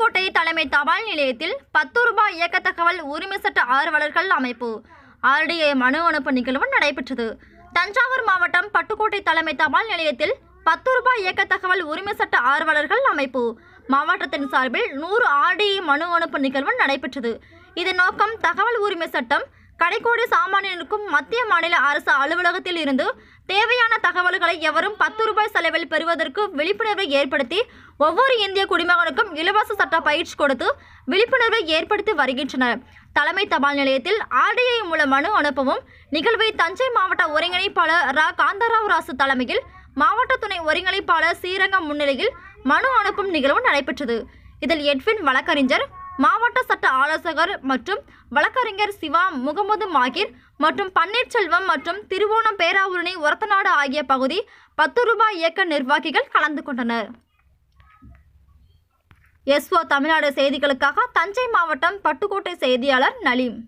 புதுக்கோட்டை தலைமை தபால் நிலையத்தில் பத்து ரூபாய் இயக்க தகவல் உரிமை சட்ட ஆர்வலர்கள் அமைப்பு ஆர்டிஐ மனு அனுப்பு நிகழ்வு நடைபெற்றது தஞ்சாவூர் மாவட்டம் பட்டுக்கோட்டை தலைமை தபால் நிலையத்தில் பத்து ரூபாய் இயக்க தகவல் உரிமை சட்ட ஆர்வலர்கள் அமைப்பு மாவட்டத்தின் சார்பில் நூறு ஆர்டிஐ மனு அனுப்பு நிகழ்வு நடைபெற்றது இதன் நோக்கம் தகவல் உரிமை சட்டம் கடைக்கோடி சாமானியனுக்கும் மத்திய மாநில அரசு அலுவலகத்தில் இருந்து தேவையான தகவல்களை எவரும் பத்து ரூபாய் செலவில் பெறுவதற்கு விழிப்புணர்வை ஏற்படுத்தி ஒவ்வொரு இந்திய குடிமகனுக்கும் இலவச சட்ட பயிற்சி கொடுத்து விழிப்புணர்வை ஏற்படுத்தி வருகின்றனர் தலைமை தபால் நிலையத்தில் ஆர்டிஐ மூலம் மனு அனுப்பவும் நிகழ்வை தஞ்சை மாவட்ட ஒருங்கிணைப்பாளர் ரா காந்தராவ் ராசு தலைமையில் மாவட்ட துணை ஒருங்கிணைப்பாளர் ஸ்ரீரங்கம் முன்னிலையில் மனு அனுப்பும் நிகழ்வு நடைபெற்றது இதில் எட்வின் வழக்கறிஞர் மாவட்ட சட்ட ஆலோசகர் மற்றும் வழக்கறிஞர் சிவா முகமது மாகிர் மற்றும் பன்னீர்செல்வம் மற்றும் திருவோணம் பேராவூரணி ஒரத்தநாடு ஆகிய பகுதி பத்து ரூபாய் இயக்க நிர்வாகிகள் கலந்து கொண்டனர் எஸ்ஓ தமிழ்நாடு செய்திகளுக்காக தஞ்சை மாவட்டம் பட்டுக்கோட்டை செய்தியாளர் நலீம்